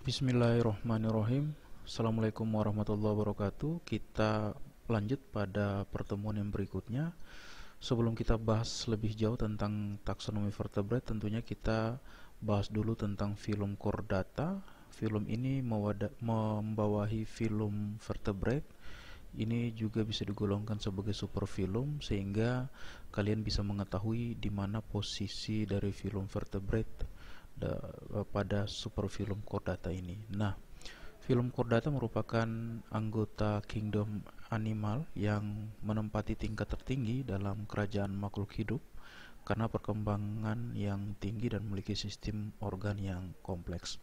Bismillahirrahmanirrahim Assalamualaikum warahmatullahi wabarakatuh Kita lanjut pada pertemuan yang berikutnya Sebelum kita bahas lebih jauh tentang taksonomi vertebrate Tentunya kita bahas dulu tentang film chordata. data Film ini membawahi film vertebrate ini juga bisa digolongkan sebagai super film sehingga kalian bisa mengetahui di mana posisi dari film vertebrate pada super film core data ini. Nah, film core data merupakan anggota kingdom animal yang menempati tingkat tertinggi dalam kerajaan makhluk hidup karena perkembangan yang tinggi dan memiliki sistem organ yang kompleks.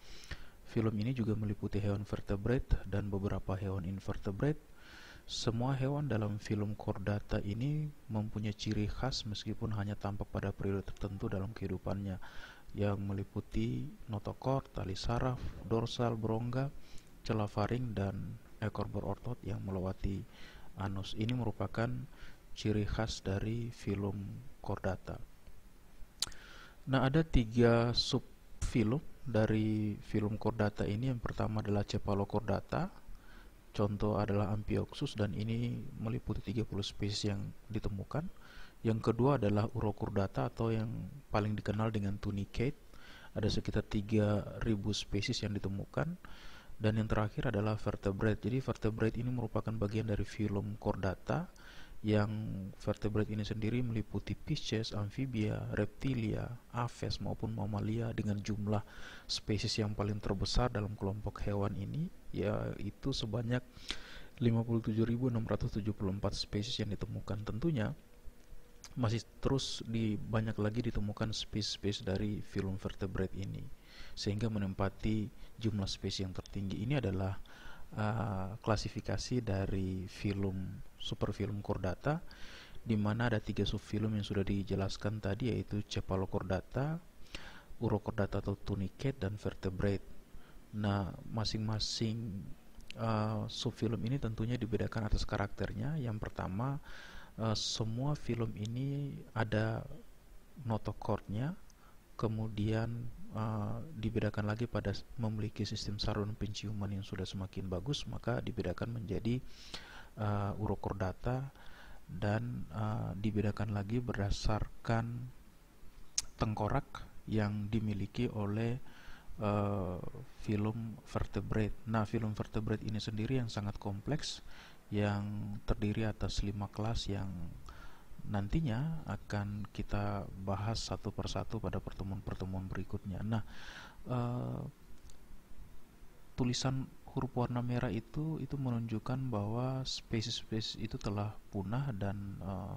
Film ini juga meliputi hewan vertebrate dan beberapa hewan invertebrate. Semua hewan dalam film Chordata ini mempunyai ciri khas meskipun hanya tampak pada periode tertentu dalam kehidupannya yang meliputi notokor, tali saraf, dorsal, berongga, celah faring, dan ekor berotot yang melewati anus. Ini merupakan ciri khas dari film chordata. Nah, ada tiga subfilum dari film chordata ini. Yang pertama adalah cephalochordata. Contoh adalah Amphioxus dan ini meliputi 30 spesies yang ditemukan. Yang kedua adalah urokurdata atau yang paling dikenal dengan tunicate. Ada sekitar 3000 spesies yang ditemukan. Dan yang terakhir adalah vertebrate. Jadi vertebrate ini merupakan bagian dari filum chordata yang vertebrate ini sendiri meliputi fishes, amfibia, reptilia, aves maupun mamalia dengan jumlah spesies yang paling terbesar dalam kelompok hewan ini yaitu sebanyak 57.674 spesies yang ditemukan tentunya masih terus di banyak lagi ditemukan spesies-spesies dari film vertebrate ini sehingga menempati jumlah spesies yang tertinggi ini adalah uh, klasifikasi dari film superfilum chordata di mana ada tiga subfilum yang sudah dijelaskan tadi yaitu cephalochordata, urochordata atau tunicate dan vertebrate. Nah, masing-masing uh, subfilm ini tentunya dibedakan atas karakternya. Yang pertama uh, semua film ini ada notokordnya kemudian uh, dibedakan lagi pada memiliki sistem saluran penciuman yang sudah semakin bagus maka dibedakan menjadi uh, eh, urokordata dan uh, dibedakan lagi berdasarkan tengkorak yang dimiliki oleh uh, film vertebrate. Nah, film vertebrate ini sendiri yang sangat kompleks yang terdiri atas lima kelas yang nantinya akan kita bahas satu persatu pada pertemuan-pertemuan berikutnya. Nah, uh, tulisan huruf warna merah itu itu menunjukkan bahwa spesies-spesies itu telah punah dan uh,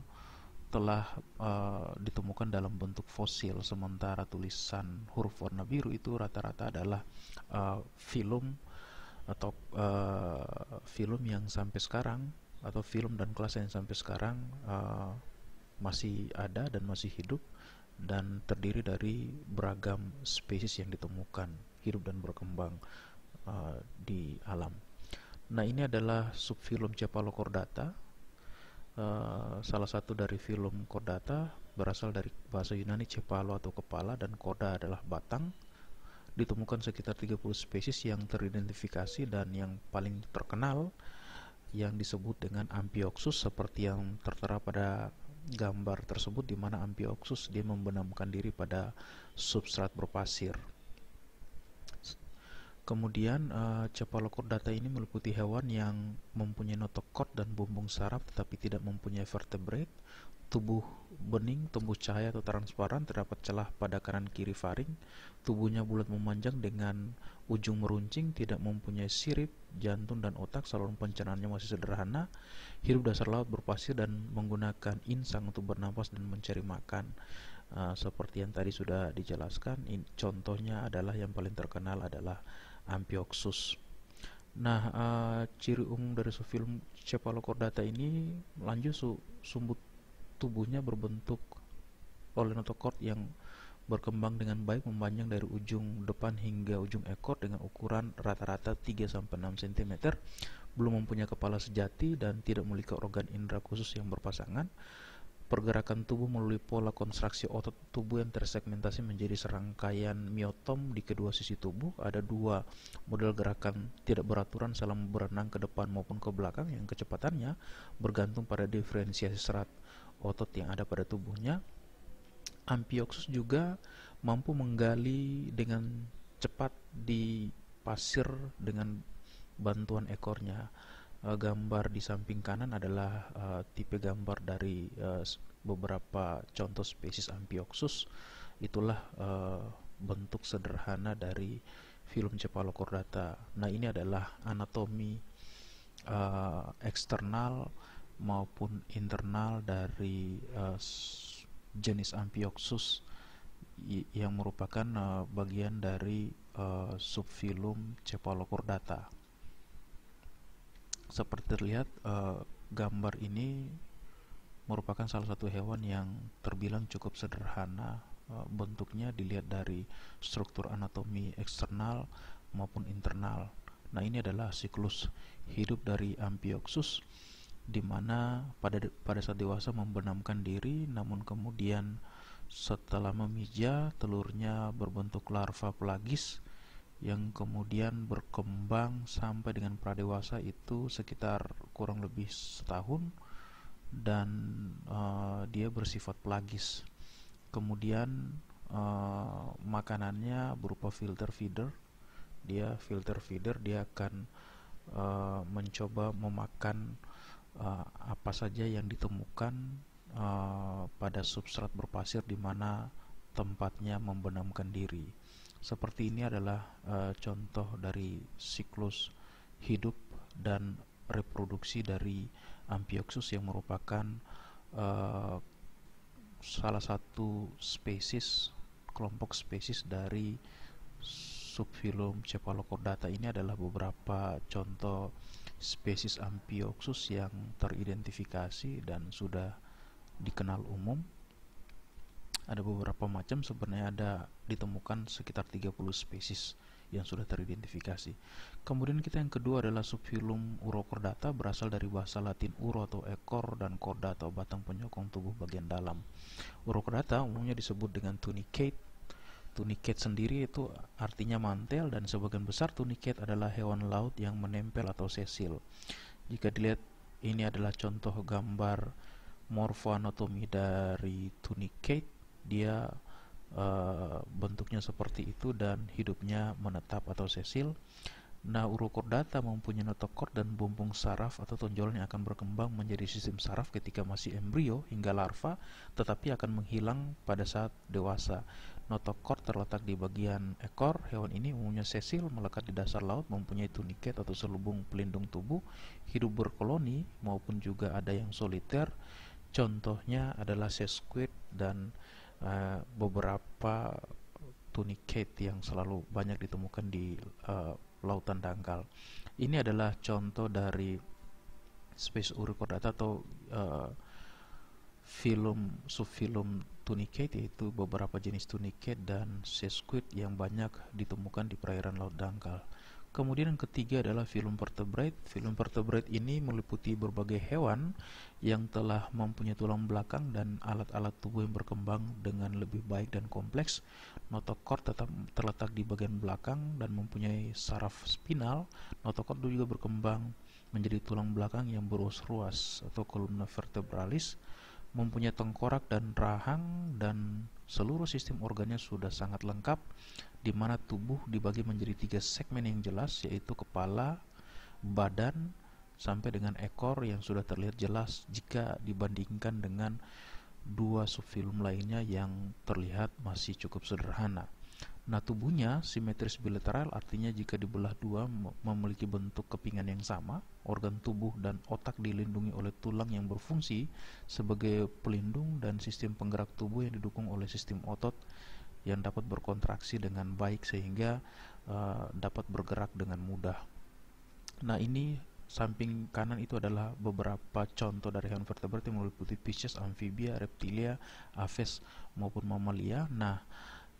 telah uh, ditemukan dalam bentuk fosil sementara tulisan huruf warna biru itu rata-rata adalah uh, film atau uh, film yang sampai sekarang atau film dan kelas yang sampai sekarang uh, masih ada dan masih hidup dan terdiri dari beragam spesies yang ditemukan hidup dan berkembang uh, di alam. Nah ini adalah subfilm Cephalochordata. Uh, salah satu dari film Chordata berasal dari bahasa Yunani Cephalo atau kepala dan Korda adalah batang ditemukan sekitar 30 spesies yang teridentifikasi dan yang paling terkenal yang disebut dengan Amphioxus seperti yang tertera pada gambar tersebut di mana Amphioxus dia membenamkan diri pada substrat berpasir. Kemudian uh, data ini meliputi hewan yang mempunyai notokord dan bumbung saraf tetapi tidak mempunyai vertebrate, tubuh bening, tumbuh cahaya atau transparan, terdapat celah pada kanan kiri faring, tubuhnya bulat memanjang dengan ujung meruncing, tidak mempunyai sirip, jantung dan otak, saluran pencernaannya masih sederhana, hidup dasar laut berpasir dan menggunakan insang untuk bernapas dan mencari makan. Uh, seperti yang tadi sudah dijelaskan, in, contohnya adalah yang paling terkenal adalah Amphioxus. Nah, uh, ciri umum dari sufilum cephalochordata ini lanjut su sumbut tubuhnya berbentuk olenotokord yang berkembang dengan baik memanjang dari ujung depan hingga ujung ekor dengan ukuran rata-rata 3-6 cm belum mempunyai kepala sejati dan tidak memiliki organ indera khusus yang berpasangan Pergerakan tubuh melalui pola konstruksi otot tubuh yang tersegmentasi menjadi serangkaian miotom di kedua sisi tubuh. Ada dua model gerakan tidak beraturan selama berenang ke depan maupun ke belakang yang kecepatannya bergantung pada diferensiasi serat otot yang ada pada tubuhnya. Ampioxus juga mampu menggali dengan cepat di pasir dengan bantuan ekornya. Eh, gambar di samping kanan adalah uh, tipe gambar dari uh, beberapa contoh spesies Ampioxus. Itulah uh, bentuk sederhana dari film Cephalocordata. Nah, ini adalah anatomi uh, eksternal maupun internal dari uh, jenis Ampioxus yang merupakan uh, bagian dari uh, subfilum Cephalocordata seperti terlihat uh, gambar ini merupakan salah satu hewan yang terbilang cukup sederhana uh, bentuknya dilihat dari struktur anatomi eksternal maupun internal nah ini adalah siklus hidup dari Ampioxus di mana pada pada saat dewasa membenamkan diri namun kemudian setelah memijah telurnya berbentuk larva pelagis yang kemudian berkembang sampai dengan pradewasa itu sekitar kurang lebih setahun dan uh, dia bersifat plagis. Kemudian uh, makanannya berupa filter feeder. Dia filter feeder dia akan uh, mencoba memakan uh, apa saja yang ditemukan uh, pada substrat berpasir di mana tempatnya membenamkan diri seperti ini adalah uh, contoh dari siklus hidup dan reproduksi dari Ampioxus yang merupakan uh, salah satu spesies kelompok spesies dari subfilum cephalochordata ini adalah beberapa contoh spesies Ampioxus yang teridentifikasi dan sudah dikenal umum ada beberapa macam sebenarnya ada ditemukan sekitar 30 spesies yang sudah teridentifikasi. Kemudian kita yang kedua adalah subfilum urocordata berasal dari bahasa Latin uro atau ekor dan corda atau batang penyokong tubuh bagian dalam. Urocordata umumnya disebut dengan tunicate. Tunicate sendiri itu artinya mantel dan sebagian besar tunicate adalah hewan laut yang menempel atau sesil. Jika dilihat ini adalah contoh gambar morfoanatomi dari tunicate dia uh, bentuknya seperti itu dan hidupnya menetap atau sesil. Nah, data mempunyai notokord dan bumbung saraf atau tonjolan yang akan berkembang menjadi sistem saraf ketika masih embrio hingga larva, tetapi akan menghilang pada saat dewasa. Notokord terletak di bagian ekor. Hewan ini umumnya sesil, melekat di dasar laut, mempunyai tuniket atau selubung pelindung tubuh, hidup berkoloni maupun juga ada yang soliter. Contohnya adalah sesquid dan uh, beberapa tunicate yang selalu banyak ditemukan di uh, lautan dangkal. Ini adalah contoh dari space record atau uh, film subfilum tunicate yaitu beberapa jenis tunicate dan sesquid yang banyak ditemukan di perairan laut dangkal. Kemudian yang ketiga adalah film vertebrate. Film vertebrate ini meliputi berbagai hewan yang telah mempunyai tulang belakang dan alat-alat tubuh yang berkembang dengan lebih baik dan kompleks. Notokord tetap terletak di bagian belakang dan mempunyai saraf spinal. Notokord juga berkembang menjadi tulang belakang yang berus ruas atau kolumna vertebralis, mempunyai tengkorak dan rahang dan seluruh sistem organnya sudah sangat lengkap di mana tubuh dibagi menjadi tiga segmen yang jelas yaitu kepala, badan, sampai dengan ekor yang sudah terlihat jelas jika dibandingkan dengan dua subfilum lainnya yang terlihat masih cukup sederhana. Nah, tubuhnya simetris bilateral artinya jika dibelah dua memiliki bentuk kepingan yang sama, organ tubuh dan otak dilindungi oleh tulang yang berfungsi sebagai pelindung dan sistem penggerak tubuh yang didukung oleh sistem otot yang dapat berkontraksi dengan baik sehingga uh, dapat bergerak dengan mudah. Nah, ini samping kanan itu adalah beberapa contoh dari hewan vertebrate yang meliputi fishes, amfibia, reptilia, aves maupun mamalia. Nah,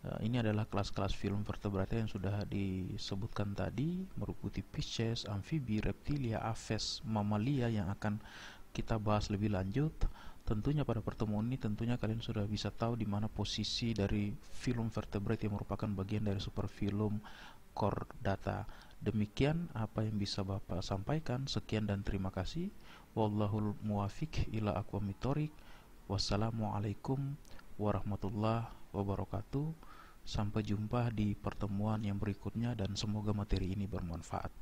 eh, ini adalah kelas-kelas film vertebrata yang sudah disebutkan tadi meliputi fishes, amfibi, reptilia, aves, mamalia yang akan kita bahas lebih lanjut. Tentunya pada pertemuan ini tentunya kalian sudah bisa tahu di mana posisi dari film vertebrate yang merupakan bagian dari superfilum core data. Demikian apa yang bisa Bapak sampaikan. Sekian dan terima kasih. Wallahul muwafiq ila aqwamitorik. Wassalamualaikum warahmatullahi wabarakatuh. Sampai jumpa di pertemuan yang berikutnya dan semoga materi ini bermanfaat.